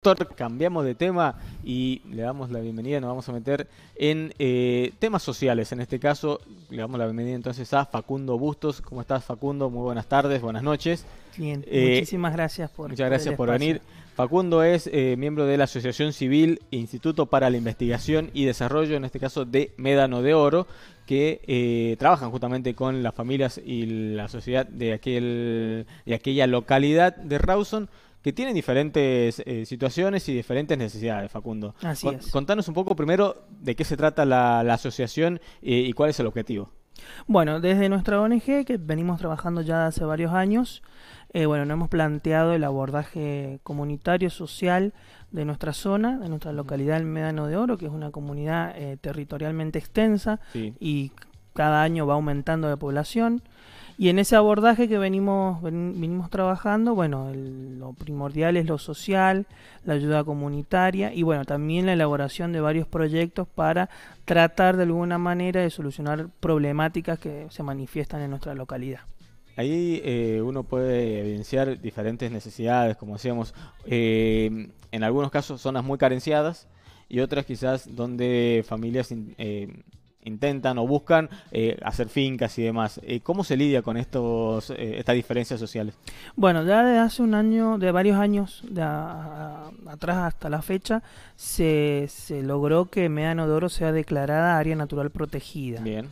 Doctor, cambiamos de tema y le damos la bienvenida, nos vamos a meter en eh, temas sociales. En este caso, le damos la bienvenida entonces a Facundo Bustos. ¿Cómo estás, Facundo? Muy buenas tardes, buenas noches. Bien, eh, muchísimas gracias por Muchas gracias por, venir. Facundo es eh, miembro de la Asociación Civil Instituto para la Investigación y Desarrollo, en este caso de Médano de Oro, que trabajan justamente con las familias y la sociedad de, aquel, de aquella localidad de Rawson tienen diferentes eh, situaciones y diferentes necesidades, Facundo. Así es. Contanos un poco primero de qué se trata la, asociación eh, y, cuál es el objetivo. Bueno, desde nuestra ONG, que venimos trabajando ya hace varios años, eh, bueno, nos hemos planteado el abordaje comunitario, social de nuestra zona, de nuestra localidad, el Médano de Oro, que es una comunidad territorialmente extensa y cada año va aumentando de población. Y en ese abordaje que venimos, trabajando, bueno, lo primordial es lo social, la ayuda comunitaria y bueno, también la elaboración de varios proyectos para tratar de alguna manera de solucionar problemáticas que se manifiestan en nuestra localidad. Ahí eh, uno puede evidenciar diferentes necesidades, como decíamos, eh, en algunos casos zonas muy carenciadas y otras quizás donde familias eh, intentan o buscan eh, hacer fincas y demás. Eh, ¿Cómo se lidia con estos eh, estas diferencias sociales? Bueno, ya desde hace un año, de varios años de atrás hasta la fecha, se, se logró que Medano Doro sea declarada área natural protegida. Bien.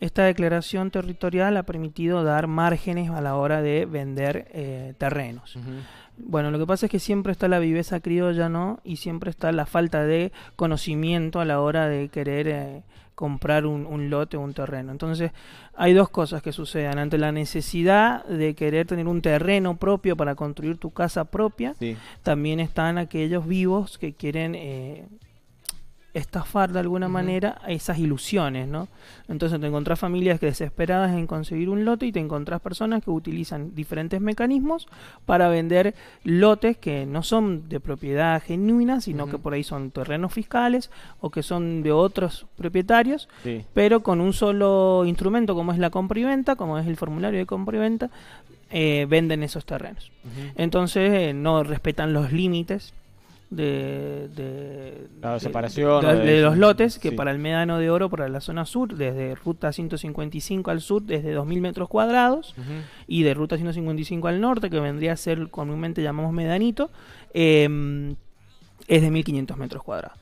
Esta declaración territorial ha permitido dar márgenes a la hora de vender eh, terrenos. Bueno, lo que pasa es que siempre está la viveza criolla, ¿no? Y siempre está la falta de conocimiento a la hora de querer eh, comprar un, lote o un terreno. Entonces, hay dos cosas que sucedan. Ante la necesidad de querer tener un terreno propio para construir tu casa propia, también están aquellos vivos que quieren... Eh, estafar de alguna manera a esas ilusiones, ¿no? Entonces te encontrás familias que desesperadas en conseguir un lote y te encontrás personas que utilizan diferentes mecanismos para vender lotes que no son de propiedad genuina, sino que por ahí son terrenos fiscales o que son de otros propietarios, pero con un solo instrumento como es la compra y venta, como es el formulario de compra y venta, eh, venden esos terrenos. Entonces eh, no respetan los límites de, la separación de, los lotes que para el Medano de Oro, para la zona sur, desde ruta 155 al sur, desde 2.000 metros cuadrados, y de ruta 155 al norte, que vendría a ser comúnmente llamamos Medanito, em, es de 1.500 metros cuadrados.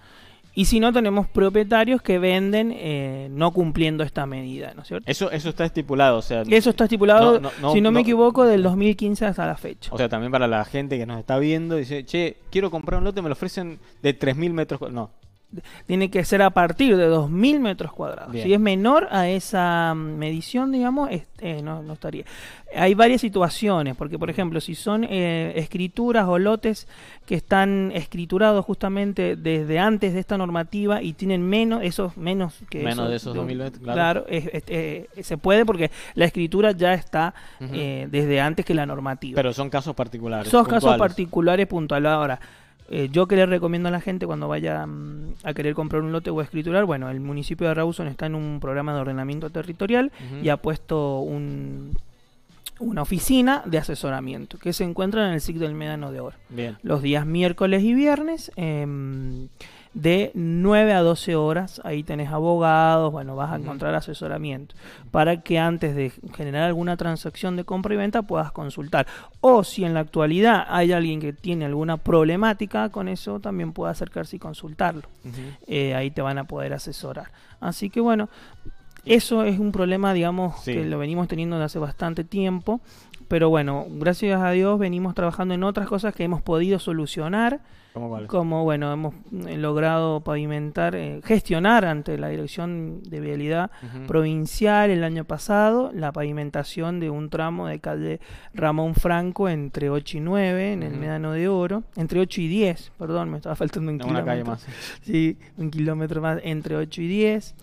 Y si no, tenemos propietarios que venden eh, no cumpliendo esta medida, ¿no es cierto? Eso, eso está estipulado, o sea... Eso está estipulado, si no, me equivoco, del 2015 hasta la fecha. O sea, también para la gente que nos está viendo, y dice, che, quiero comprar un lote, me lo ofrecen de 3.000 metros... No, tiene que ser a partir de 2.000 metros cuadrados. Si es menor a esa mm, medición, digamos, este, no, estaría. Hay varias situaciones, porque por ejemplo, si son eh, escrituras o lotes que están escriturados justamente desde antes de esta normativa y tienen menos, esos menos que... Menos de esos 2.000 metros, claro. claro eh, se puede porque la escritura ya está desde antes que la normativa. Pero son casos particulares. Son casos particulares puntual Ahora, eh, yo que le recomiendo a la gente cuando vaya mm, a querer comprar un lote o escriturar, bueno, el municipio de Rawson está en un programa de ordenamiento territorial y ha puesto un, una oficina de asesoramiento que se encuentra en el SIC del Médano de Oro. Bien. Los días miércoles y viernes, em, de 9 a 12 horas, ahí tenés abogados, bueno, vas a encontrar asesoramiento para que antes de generar alguna transacción de compra y venta puedas consultar. O si en la actualidad hay alguien que tiene alguna problemática con eso, también puede acercarse y consultarlo. Eh, ahí te van a poder asesorar. Así que bueno, eso es un problema, digamos, que lo venimos teniendo desde hace bastante tiempo, pero bueno, gracias a Dios venimos trabajando en otras cosas que hemos podido solucionar, como bueno, hemos eh, logrado pavimentar, eh, gestionar ante la Dirección de Vialidad Provincial el año pasado la pavimentación de un tramo de calle Ramón Franco entre 8 y 9 en el Medano de Oro, entre 8 y 10, perdón, me estaba faltando un kilómetro. más. Sí, un kilómetro más entre 8 y 10.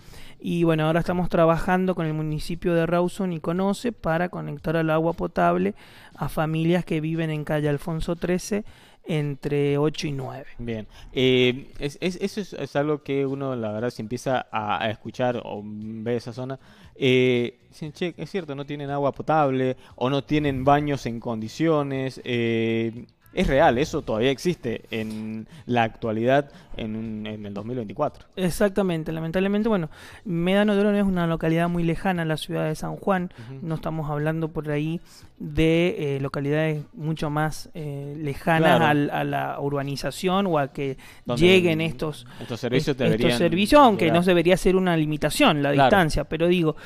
Y bueno, ahora estamos trabajando con el municipio de Rawson y Conoce para conectar al agua potable a familias que viven en calle Alfonso 13 entre 8 y 9. Bien, eh, eso es, algo que uno, la verdad, si empieza a, escuchar o ve esa zona, eh, es cierto, no tienen agua potable o no tienen baños en condiciones. Eh, es real, eso todavía existe en la actualidad en, en el 2024. Exactamente, lamentablemente, bueno, Medano de Oro no es una localidad muy lejana a la ciudad de San Juan, no estamos hablando por ahí de eh, localidades mucho más eh, lejanas a, la urbanización o a que lleguen estos, estos servicios, estos servicios aunque no debería ser una limitación la distancia, pero digo,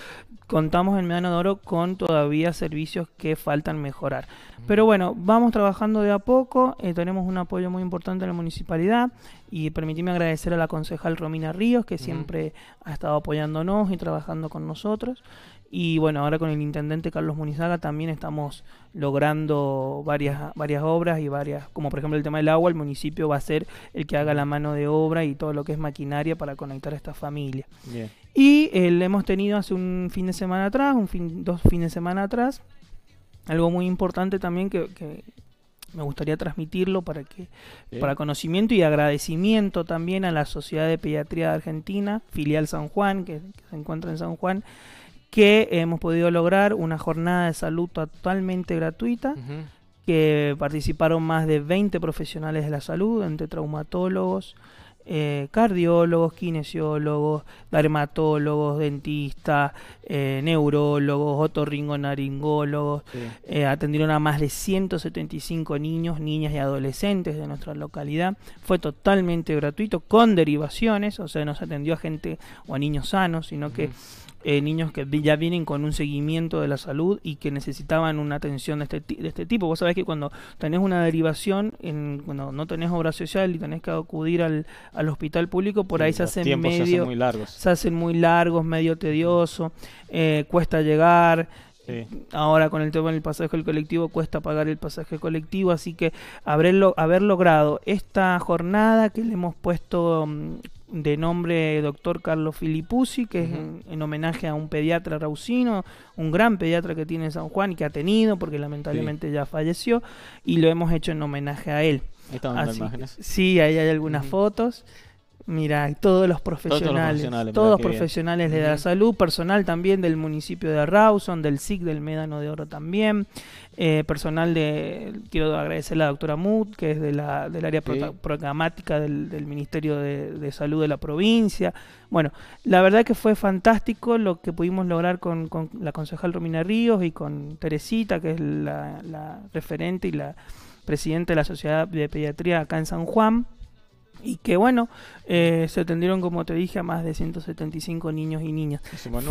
contamos en Medano de Oro con todavía servicios que faltan mejorar. Pero bueno, vamos trabajando de a poco, eh, tenemos un apoyo muy importante de la municipalidad y permitime agradecer a la concejal Romina Ríos que siempre ha estado apoyándonos y trabajando con nosotros. Y bueno, ahora con el intendente Carlos Munizaga también estamos logrando varias, varias obras y varias, como por ejemplo el tema del agua, el municipio va a ser el que haga la mano de obra y todo lo que es maquinaria para conectar a esta familia. Y le hemos tenido hace un fin de semana atrás, un fin, dos fines de semana atrás, algo muy importante también que, me gustaría transmitirlo para que para conocimiento y agradecimiento también a la Sociedad de Pediatría de Argentina, filial San Juan, que se encuentra en San Juan que hemos podido lograr una jornada de salud totalmente gratuita, que participaron más de 20 profesionales de la salud, entre traumatólogos, eh, cardiólogos, kinesiólogos, dermatólogos, dentistas, eh, neurólogos, otorringonaringólogos. Eh, atendieron a más de 175 niños, niñas y adolescentes de nuestra localidad. Fue totalmente gratuito, con derivaciones, o sea, no se atendió a gente o a niños sanos, sino que niños que ya vienen con un seguimiento de la salud y que necesitaban una atención de este, de este tipo. Vos sabés que cuando tenés una derivación, en, cuando no tenés obra social y tenés que acudir al, al hospital público, por ahí se hacen medio. Se hacen muy largos. medio tedioso, eh, cuesta llegar. Ahora con el tema del pasaje del colectivo cuesta pagar el pasaje colectivo, así que haberlo, haber logrado esta jornada que le hemos puesto mm, de nombre doctor Carlos Filipuzzi, que es en, homenaje a un pediatra raucino, un gran pediatra que tiene en San Juan y que ha tenido, porque lamentablemente ya falleció, y lo hemos hecho en homenaje a él. Sí, ahí hay algunas fotos. Mira, todos los profesionales, todos, profesionales, de la salud, personal también del municipio de Rawson, del SIC, del Médano de Oro también, eh, personal de, quiero agradecer a la doctora Muth que es de la, del área programática del, Ministerio de, Salud de la provincia. Bueno, la verdad que fue fantástico lo que pudimos lograr con, la concejal Romina Ríos y con Teresita, que es la referente y la presidente de la Sociedad de Pediatría acá en San Juan. Y que bueno, eh, se atendieron, como te dije, a más de 175 niños y niñas.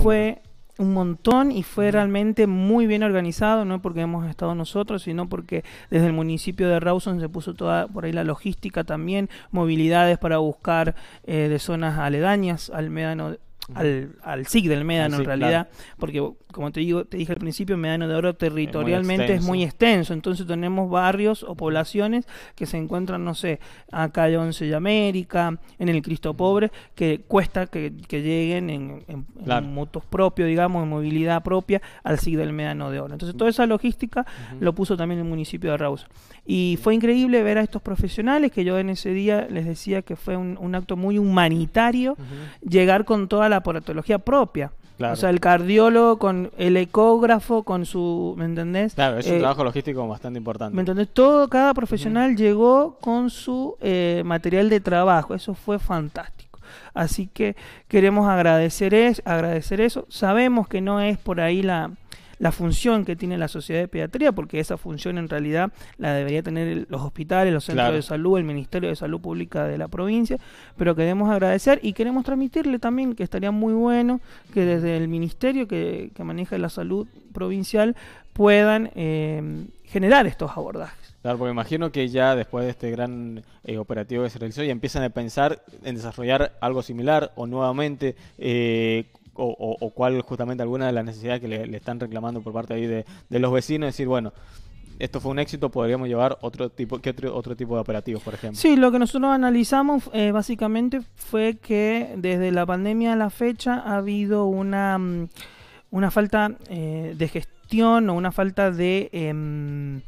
Fue un montón y fue realmente muy bien organizado, no porque hemos estado nosotros, sino porque desde el municipio de Rawson se puso toda por ahí la logística también, movilidades para buscar eh, de zonas aledañas al médano al, al sig del Médano en realidad, porque como te digo, te dije al principio, Médano de Oro territorialmente es muy, extenso, entonces tenemos barrios o poblaciones que se encuentran, no sé, acá en Once de América, en el Cristo Pobre, que cuesta que, lleguen en, motos propios, digamos, en movilidad propia al sig del Médano de Oro. Entonces toda esa logística lo puso también el municipio de Raúl, Y fue increíble ver a estos profesionales que yo en ese día les decía que fue un, acto muy humanitario llegar con toda la por propia. O sea, el cardiólogo con el ecógrafo, con su. ¿Me entendés? Claro, es un eh, trabajo logístico bastante importante. ¿Me entendés? Todo, cada profesional llegó con su eh, material de trabajo. Eso fue fantástico. Así que queremos agradecer, es, agradecer eso. Sabemos que no es por ahí la la función que tiene la sociedad de pediatría, porque esa función en realidad la debería tener los hospitales, los centros de salud, el Ministerio de Salud Pública de la provincia, pero queremos agradecer y queremos transmitirle también que estaría muy bueno que desde el Ministerio que, maneja la salud provincial puedan eh, generar estos abordajes. Claro, porque imagino que ya después de este gran eh, operativo que se realizó ya empiezan a pensar en desarrollar algo similar o nuevamente eh, o, cuál justamente alguna de las necesidades que le, están reclamando por parte de, los vecinos, decir, bueno, esto fue un éxito, podríamos llevar otro tipo, ¿qué otro, tipo de operativos, por ejemplo? Sí, lo que nosotros analizamos eh, básicamente fue que desde la pandemia a la fecha ha habido una, mm, una falta eh, de gestión o una falta de em,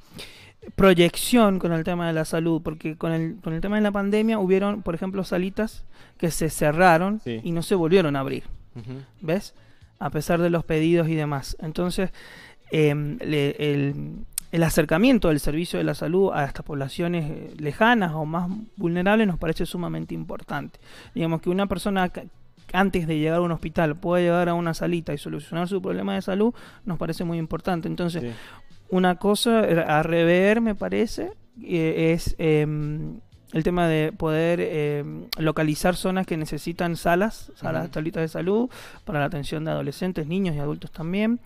proyección con el tema de la salud, porque con el, con el tema de la pandemia hubieron, por ejemplo, salitas que se cerraron y no se volvieron a abrir. ¿Ves? A pesar de los pedidos y demás. Entonces, em, el, acercamiento del servicio de la salud a estas poblaciones eh, lejanas o más vulnerables nos parece sumamente importante. Digamos que una persona antes de llegar a un hospital pueda llegar a una salita y solucionar su problema de salud, nos parece muy importante. Entonces, una cosa eh, a rever, me parece, eh, es... Em, el tema de poder eh, localizar zonas que necesitan salas, salas, de salud, para la atención de adolescentes, niños y adultos también,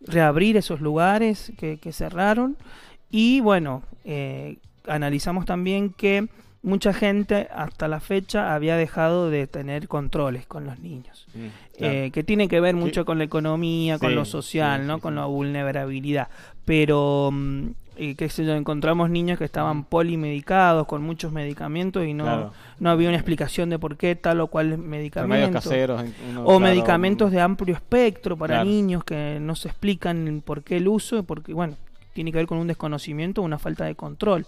reabrir esos lugares que, cerraron y bueno, eh, analizamos también que mucha gente hasta la fecha había dejado de tener controles con los niños, mm, eh, que tiene que ver mucho con la economía, con lo social, ¿no? con la vulnerabilidad. Pero mm, y qué sé encontramos niños que estaban polimedicados con muchos medicamentos y no, no había una explicación de por qué tal o cual medicamento. o medicamentos de amplio espectro para niños que no se explican por qué el uso, porque bueno, tiene que ver con un desconocimiento una falta de control.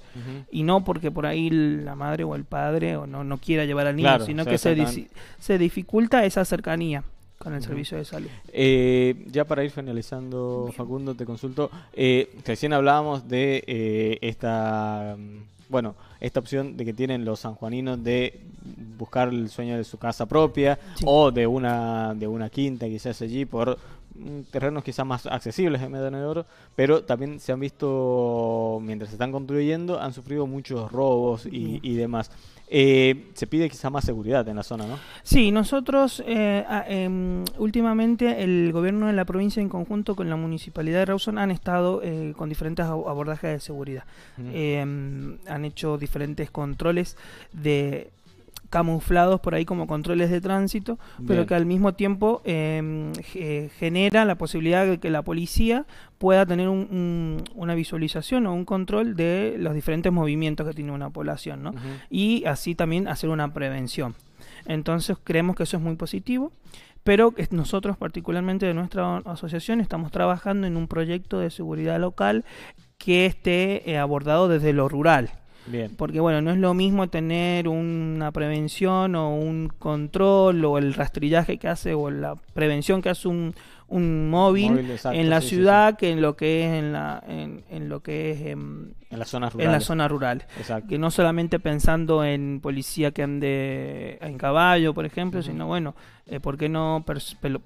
Y no porque por ahí la madre o el padre o no, no quiera llevar al niño, sino que se, se dificulta esa cercanía con el servicio de salud. Eh, ya para ir finalizando, Facundo, te consulto. Eh, recién hablábamos de eh, esta, bueno, esta opción de que tienen los sanjuaninos de buscar el sueño de su casa propia o de una, de una quinta quizás allí por mm, terrenos quizás más accesibles en Medellín Oro, pero también se han visto, mientras se están construyendo, han sufrido muchos robos y demás. Eh, se pide quizá más seguridad en la zona, ¿no? Sí, nosotros eh, em, últimamente el gobierno de la provincia en conjunto con la municipalidad de Rawson han estado eh, con diferentes abordajes de seguridad. Em, han hecho diferentes controles de camuflados por ahí como controles de tránsito, pero que al mismo tiempo em, eh, genera la posibilidad de que la policía pueda tener una visualización o un control de los diferentes movimientos que tiene una población, Y así también hacer una prevención. Entonces creemos que eso es muy positivo, pero nosotros particularmente de nuestra asociación estamos trabajando en un proyecto de seguridad local que esté eh, abordado desde lo rural. Porque bueno, no es lo mismo tener una prevención o un control o el rastrillaje que hace o la prevención que hace un, un móvil, en la ciudad que en lo que es en la en, lo que es em, en, En la zona rural. Que no solamente pensando en policía que ande en caballo, por ejemplo, sino bueno, eh, ¿por qué no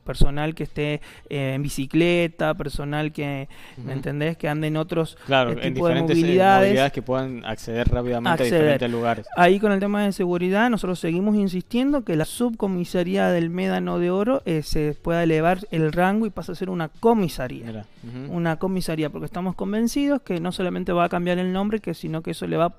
personal que esté eh, en bicicleta, personal que, ¿me entendés? Que ande en otros claro, eh, de eh, movilidades. que puedan acceder rápidamente a diferentes lugares. Ahí con el tema de seguridad, nosotros seguimos insistiendo que la subcomisaría del Médano de Oro se pueda elevar el rango y pasa a ser una comisaría. Una comisaría, porque estamos convencidos que no solamente va a cambiar el nombre, que, sino que eso le va a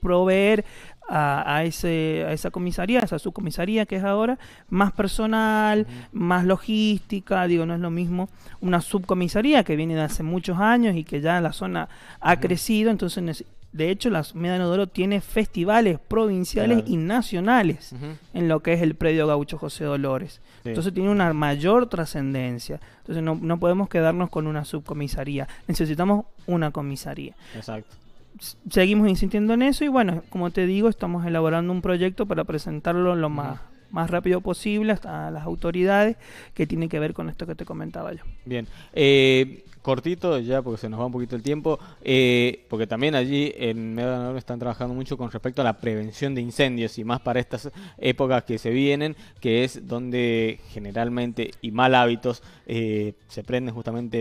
proveer a, ese, esa comisaría, a esa subcomisaría que es ahora, más personal, más logística, digo, no es lo mismo una subcomisaría que viene de hace muchos años y que ya la zona ha crecido, entonces de hecho, la Medano de tiene festivales provinciales y nacionales en lo que es el predio gaucho José Dolores. Entonces tiene una mayor trascendencia. Entonces no, podemos quedarnos con una subcomisaría. Necesitamos una comisaría. Exacto. Seguimos insistiendo en eso y bueno, como te digo, estamos elaborando un proyecto para presentarlo lo más más rápido posible a las autoridades que tiene que ver con esto que te comentaba yo. Bien, eh, cortito ya porque se nos va un poquito el tiempo, eh, porque también allí en Oro están trabajando mucho con respecto a la prevención de incendios y más para estas épocas que se vienen, que es donde generalmente y mal hábitos eh, se prenden justamente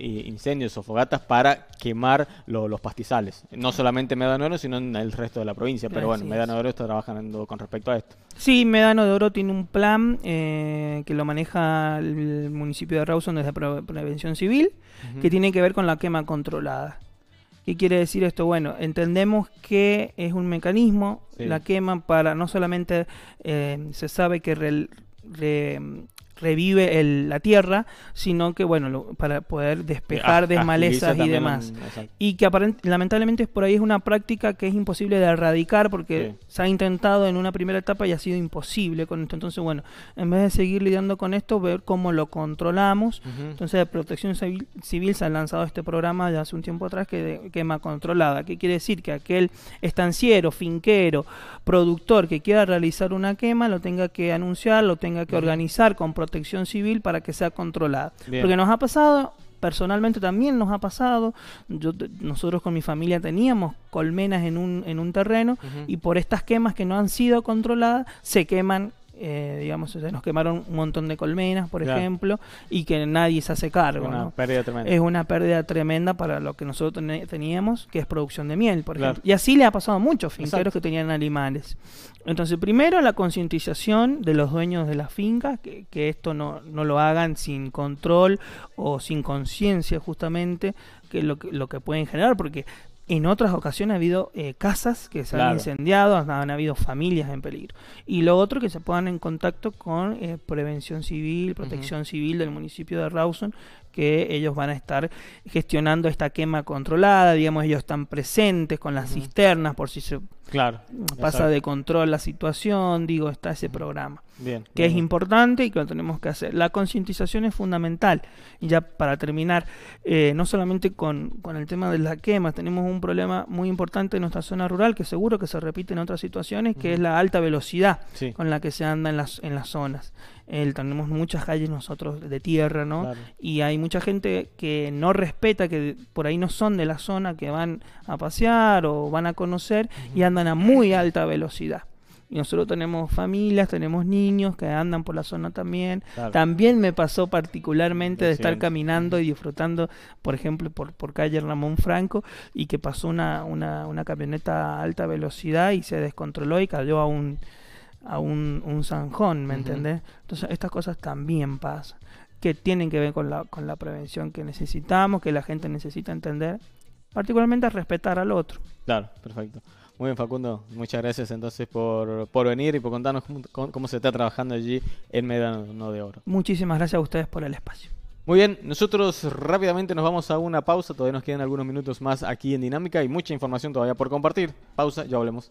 eh, incendios o fogatas para quemar los pastizales. No solamente en Medano Oro, sino en el resto de la provincia, pero bueno, Medano de Oro está trabajando con respecto a esto. Sí, Medano de Oro tiene un plan que lo maneja el municipio de Rawson desde Prevención Civil que tiene que ver con la quema controlada. ¿Qué quiere decir esto? Bueno, entendemos que es un mecanismo, la quema para no solamente eh, se sabe que revive el, la tierra, sino que, bueno, para poder despejar ah, ah, desmalezas y demás. y que lamentablemente por ahí es una práctica que es imposible de erradicar porque se ha intentado en una primera etapa y ha sido imposible con esto. Entonces, bueno, en vez de seguir lidiando con esto, ver cómo lo controlamos. Entonces, de Protección Civil, se ha lanzado este programa de hace un tiempo atrás que quema controlada. ¿Qué quiere decir? Que aquel estanciero, finquero, productor que quiera realizar una quema, lo tenga que anunciar, lo tenga que organizar con protección protección civil para que sea controlada. Porque nos ha pasado, personalmente también nos ha pasado, yo, nosotros con mi familia teníamos colmenas en un, en un terreno y por estas quemas que no han sido controladas se queman eh, digamos, nos quemaron un montón de colmenas, por ejemplo, y que nadie se hace cargo. Es una pérdida tremenda para lo que nosotros teníamos, que es producción de miel, por ejemplo. Y así le ha pasado a muchos finqueros que tenían animales. Entonces, primero la concientización de los dueños de las fincas, que, que esto no, no lo hagan sin control o sin conciencia justamente que lo, que lo que pueden generar, porque en otras ocasiones ha habido eh, casas que se han incendiado, han, habido familias en peligro. Y lo otro, que se pongan en contacto con eh, prevención civil, protección civil del municipio de Rawson, que ellos van a estar gestionando esta quema controlada, digamos, ellos están presentes con las cisternas por si se pasa de control la situación, digo, está ese programa. Bien, que es importante y que lo tenemos que hacer. La concientización es fundamental. Y ya para terminar, eh, no solamente con, el tema de las quemas, tenemos un problema muy importante en nuestra zona rural, que seguro que se repite en otras situaciones, que es la alta velocidad con la que se anda en las, en las zonas. tenemos muchas calles nosotros de tierra, ¿no? Y hay mucha gente que no respeta, que por ahí no son de la zona, que van a pasear o van a conocer y andan a muy alta velocidad. Y nosotros tenemos familias, tenemos niños que andan por la zona también. También me pasó particularmente de estar caminando y disfrutando, por ejemplo, por, por calle Ramón Franco, y que pasó una, una, una camioneta a alta velocidad y se descontroló y cayó a un, a un, un zanjón, ¿me Entonces estas cosas también pasan que tienen que ver con la, con la prevención que necesitamos, que la gente necesita entender, particularmente respetar al otro. Claro, perfecto. Muy bien, Facundo. Muchas gracias entonces por, por venir y por contarnos cómo, se está trabajando allí en Medano de Oro. Muchísimas gracias a ustedes por el espacio. Muy bien, nosotros rápidamente nos vamos a una pausa. Todavía nos quedan algunos minutos más aquí en Dinámica y mucha información todavía por compartir. Pausa, ya volvemos.